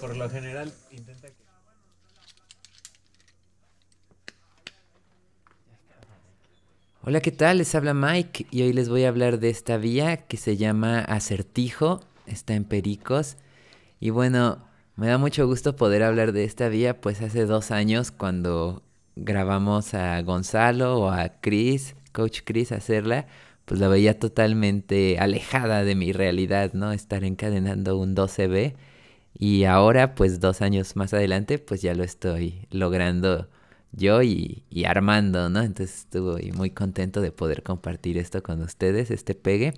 Por lo general, intenta que. Hola, ¿qué tal? Les habla Mike y hoy les voy a hablar de esta vía que se llama Acertijo, está en Pericos. Y bueno, me da mucho gusto poder hablar de esta vía, pues hace dos años cuando grabamos a Gonzalo o a Chris, Coach Chris, hacerla, pues la veía totalmente alejada de mi realidad, ¿no? Estar encadenando un 12B y ahora, pues dos años más adelante, pues ya lo estoy logrando yo y, armando, ¿no? Entonces estuve muy contento de poder compartir esto con ustedes, este pegue.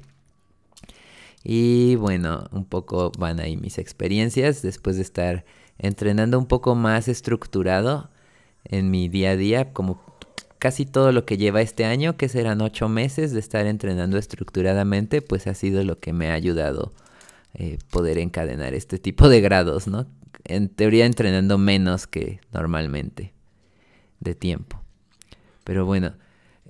Y bueno, un poco van ahí mis experiencias después de estar entrenando un poco más estructurado en mi día a día, como casi todo lo que lleva este año, que serán ocho meses de estar entrenando estructuradamente, pues ha sido lo que me ha ayudado eh, poder encadenar este tipo de grados, ¿no? En teoría entrenando menos que normalmente de tiempo. Pero bueno,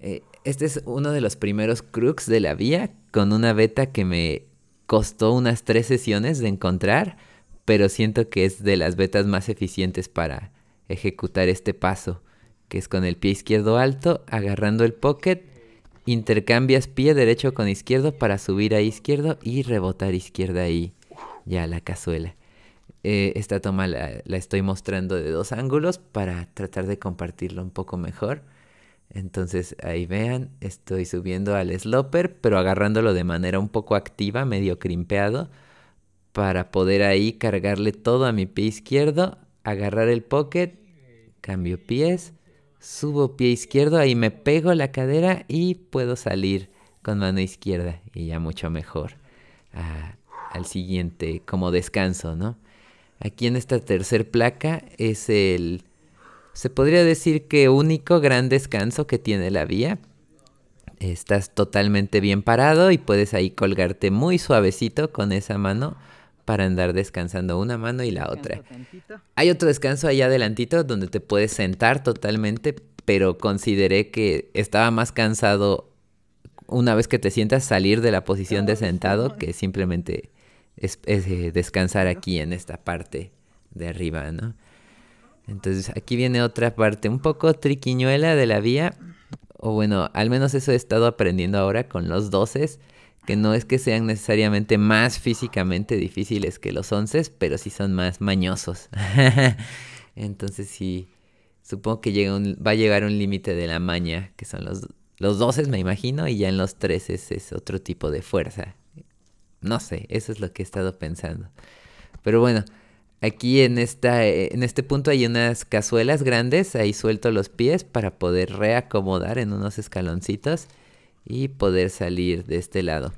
eh, este es uno de los primeros crux de la vía, con una beta que me costó unas tres sesiones de encontrar, pero siento que es de las betas más eficientes para ejecutar este paso que es con el pie izquierdo alto, agarrando el pocket, intercambias pie derecho con izquierdo para subir a izquierdo y rebotar izquierda ahí, ya la cazuela. Eh, esta toma la, la, estoy mostrando de dos ángulos para tratar de compartirlo un poco mejor. Entonces ahí vean, estoy subiendo al sloper, pero agarrándolo de manera un poco activa, medio crimpeado, para poder ahí cargarle todo a mi pie izquierdo, agarrar el pocket, cambio pies, subo pie izquierdo, ahí me pego la cadera y puedo salir con mano izquierda y ya mucho mejor al siguiente como descanso, ¿no? Aquí en esta tercer placa es el, se podría decir que único gran descanso que tiene la vía. Estás totalmente bien parado y puedes ahí colgarte muy suavecito con esa mano para andar descansando una mano y la otra. Hay otro descanso allá adelantito donde te puedes sentar totalmente, pero consideré que estaba más cansado una vez que te sientas salir de la posición de sentado que simplemente es, eh, descansar aquí en esta parte de arriba, ¿no? Entonces aquí viene otra parte un poco triquiñuela de la vía, o bueno, al menos eso he estado aprendiendo ahora con los doces que no es que sean necesariamente más físicamente difíciles que los 11, pero sí son más mañosos. Entonces sí, supongo que llega va a llegar un límite de la maña, que son los, los 12, me imagino, y ya en los 13 es otro tipo de fuerza. No sé, eso es lo que he estado pensando. Pero bueno, aquí en, en este punto hay unas cazuelas grandes, ahí suelto los pies para poder reacomodar en unos escaloncitos y poder salir de este lado.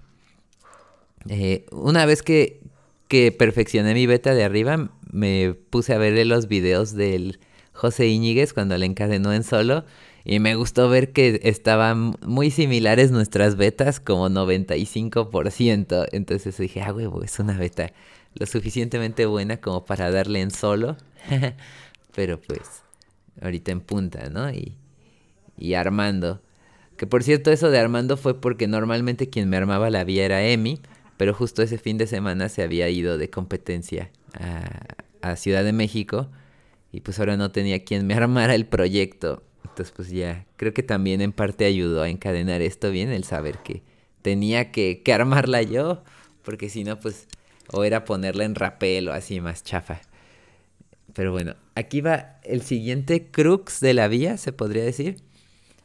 Eh, una vez que, perfeccioné mi beta de arriba, me puse a verle los videos del José Iñiguez cuando le encadenó en solo. Y me gustó ver que estaban muy similares nuestras betas, como 95%. Entonces dije, ah, huevo, es una beta lo suficientemente buena como para darle en solo. Pero pues, ahorita en punta, ¿no? y armando. Que por cierto, eso de Armando fue porque normalmente quien me armaba la vía era Emi, pero justo ese fin de semana se había ido de competencia a, Ciudad de México y pues ahora no tenía quien me armara el proyecto. Entonces pues ya, creo que también en parte ayudó a encadenar esto bien, el saber que tenía que, que armarla yo, porque si no pues o era ponerla en rapel o así más chafa. Pero bueno, aquí va el siguiente crux de la vía, se podría decir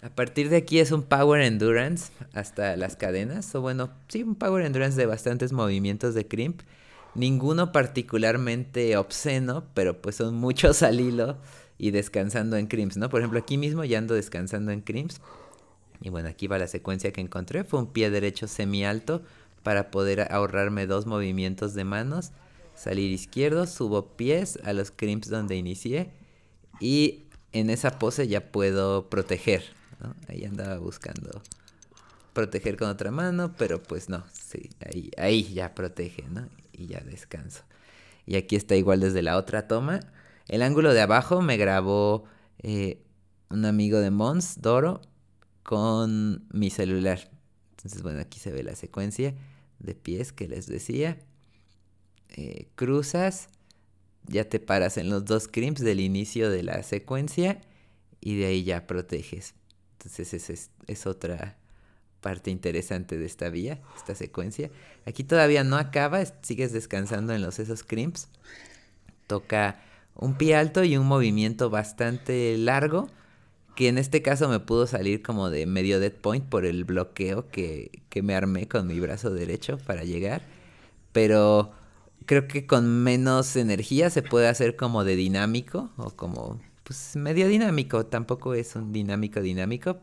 a partir de aquí es un Power Endurance hasta las cadenas, o bueno, sí, un Power Endurance de bastantes movimientos de crimp. Ninguno particularmente obsceno, pero pues son muchos al hilo y descansando en crimps, ¿no? Por ejemplo, aquí mismo ya ando descansando en crimps. Y bueno, aquí va la secuencia que encontré. Fue un pie derecho semi-alto para poder ahorrarme dos movimientos de manos. Salir izquierdo, subo pies a los crimps donde inicié. Y en esa pose ya puedo proteger, Ahí andaba buscando proteger con otra mano, pero pues no, sí, ahí, ya protege, Y ya descanso. Y aquí está igual desde la otra toma. El ángulo de abajo me grabó eh, un amigo de Mons, Doro, con mi celular. Entonces, bueno, aquí se ve la secuencia de pies que les decía. Eh, cruzas, ya te paras en los dos crimps del inicio de la secuencia y de ahí ya proteges. Entonces esa es, otra parte interesante de esta vía, esta secuencia. Aquí todavía no acaba, sigues descansando en los esos crimps. Toca un pie alto y un movimiento bastante largo, que en este caso me pudo salir como de medio dead point por el bloqueo que, que me armé con mi brazo derecho para llegar. Pero creo que con menos energía se puede hacer como de dinámico o como pues medio dinámico, tampoco es un dinámico dinámico,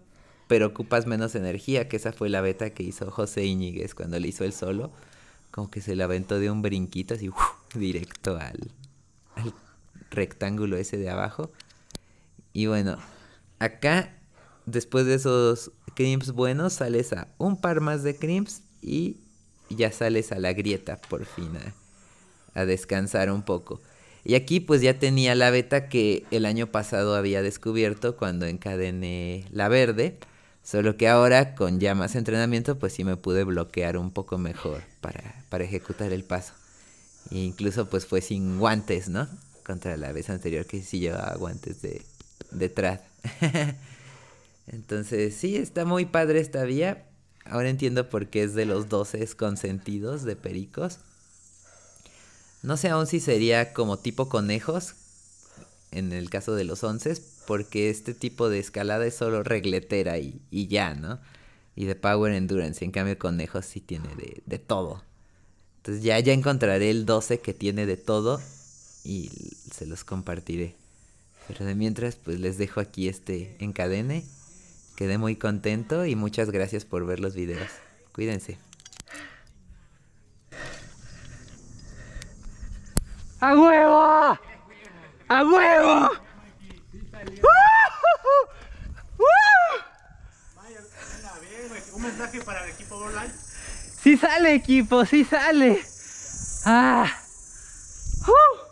pero ocupas menos energía, que esa fue la beta que hizo José Iñiguez cuando le hizo el solo, como que se le aventó de un brinquito así, directo al, rectángulo ese de abajo. Y bueno, acá, después de esos crimps buenos, sales a un par más de crimps y ya sales a la grieta por fin a descansar un poco. Y aquí pues ya tenía la beta que el año pasado había descubierto cuando encadené la verde. Solo que ahora con ya más entrenamiento pues sí me pude bloquear un poco mejor para, ejecutar el paso. E incluso pues fue sin guantes, ¿no? Contra la vez anterior que sí llevaba guantes de, de Entonces sí, está muy padre esta vía. Ahora entiendo por qué es de los 12 consentidos de Pericos. No sé aún si sería como tipo conejos, en el caso de los once, porque este tipo de escalada es solo regletera y, ya, ¿no? Y de Power Endurance, en cambio conejos sí tiene de, de todo. Entonces ya, ya encontraré el 12 que tiene de todo y se los compartiré. Pero de mientras, pues les dejo aquí este encadene. Quedé muy contento y muchas gracias por ver los videos. Cuídense. ¡A huevo! ¡A huevo! ¡Uh! ¡Uh! ¡Uh! Un mensaje para el equipo online. Sí sale equipo, sí sale. Ah. Uh.